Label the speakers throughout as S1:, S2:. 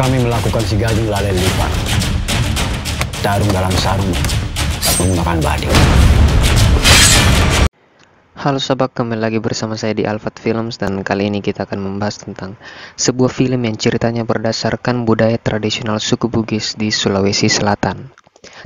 S1: kami melakukan si gajah lalai lipat. Tarung dalam sarung menggunakan badik. Halo sobat, kembali lagi bersama saya di Alfat Films dan kali ini kita akan membahas tentang sebuah film yang ceritanya berdasarkan budaya tradisional suku Bugis di Sulawesi Selatan.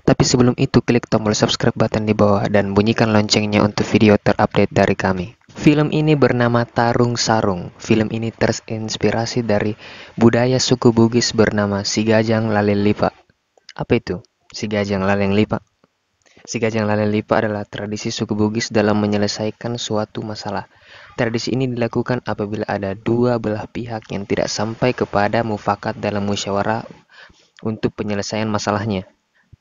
S1: Tapi sebelum itu klik tombol subscribe button di bawah dan bunyikan loncengnya untuk video terupdate dari kami. Film ini bernama Tarung Sarung. Film ini terinspirasi dari budaya suku Bugis bernama Sigajang Lipa. Apa itu? Sigajang Lipa? Sigajang Lipa adalah tradisi suku Bugis dalam menyelesaikan suatu masalah. Tradisi ini dilakukan apabila ada dua belah pihak yang tidak sampai kepada mufakat dalam musyawarah untuk penyelesaian masalahnya.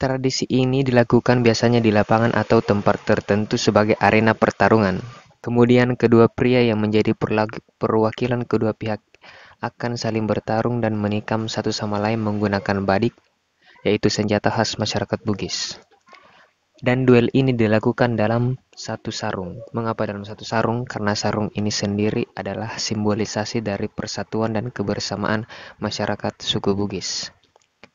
S1: Tradisi ini dilakukan biasanya di lapangan atau tempat tertentu sebagai arena pertarungan. Kemudian kedua pria yang menjadi perwakilan kedua pihak akan saling bertarung dan menikam satu sama lain menggunakan badik, yaitu senjata khas masyarakat Bugis. Dan duel ini dilakukan dalam satu sarung. Mengapa dalam satu sarung? Karena sarung ini sendiri adalah simbolisasi dari persatuan dan kebersamaan masyarakat suku Bugis.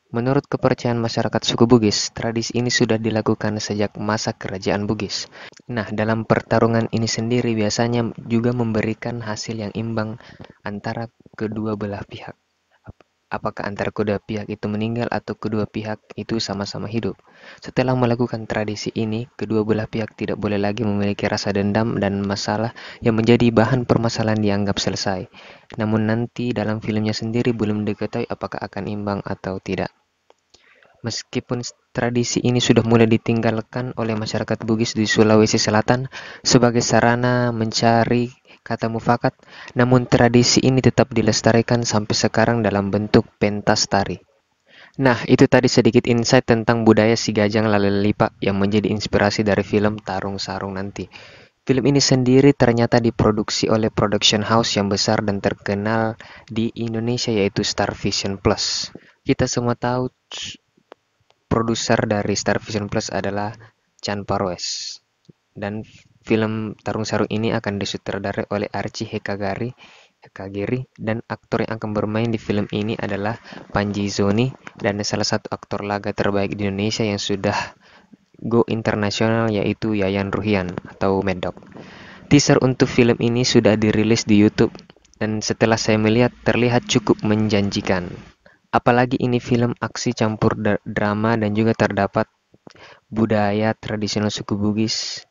S1: Menurut kepercayaan masyarakat suku Bugis, tradisi ini sudah dilakukan sejak masa kerajaan Bugis. Nah, dalam pertarungan ini sendiri biasanya juga memberikan hasil yang imbang antara kedua belah pihak apakah antara kedua pihak itu meninggal atau kedua pihak itu sama-sama hidup. Setelah melakukan tradisi ini, kedua belah pihak tidak boleh lagi memiliki rasa dendam dan masalah yang menjadi bahan permasalahan dianggap selesai. Namun nanti dalam filmnya sendiri belum diketahui apakah akan imbang atau tidak. Meskipun tradisi ini sudah mulai ditinggalkan oleh masyarakat Bugis di Sulawesi Selatan sebagai sarana mencari kata Mufakat, namun tradisi ini tetap dilestarikan sampai sekarang dalam bentuk pentas tari. Nah, itu tadi sedikit insight tentang budaya si Gajang Lalelipa yang menjadi inspirasi dari film Tarung Sarung nanti. Film ini sendiri ternyata diproduksi oleh production house yang besar dan terkenal di Indonesia yaitu Star Vision Plus. Kita semua tahu produser dari Star Vision Plus adalah Chan Parwes dan Film Tarung Sarung ini akan disutradarai oleh Archie Hekagari, Hekagiri dan aktor yang akan bermain di film ini adalah Panji Zoni dan salah satu aktor laga terbaik di Indonesia yang sudah go internasional yaitu Yayan Ruhian atau Medok. Teaser untuk film ini sudah dirilis di YouTube dan setelah saya melihat terlihat cukup menjanjikan. Apalagi ini film aksi campur drama dan juga terdapat budaya tradisional suku Bugis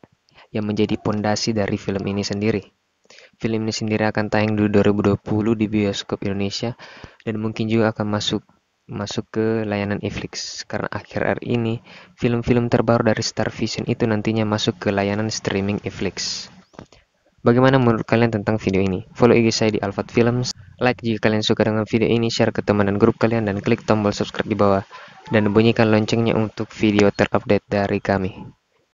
S1: yang menjadi pondasi dari film ini sendiri. Film ini sendiri akan tayang di 2020 di bioskop Indonesia dan mungkin juga akan masuk masuk ke layanan Netflix karena akhir-akhir ini film-film terbaru dari Star Vision itu nantinya masuk ke layanan streaming Netflix. Bagaimana menurut kalian tentang video ini? Follow IG saya di Alfat Films, like jika kalian suka dengan video ini, share ke teman dan grup kalian, dan klik tombol subscribe di bawah. Dan bunyikan loncengnya untuk video terupdate dari kami.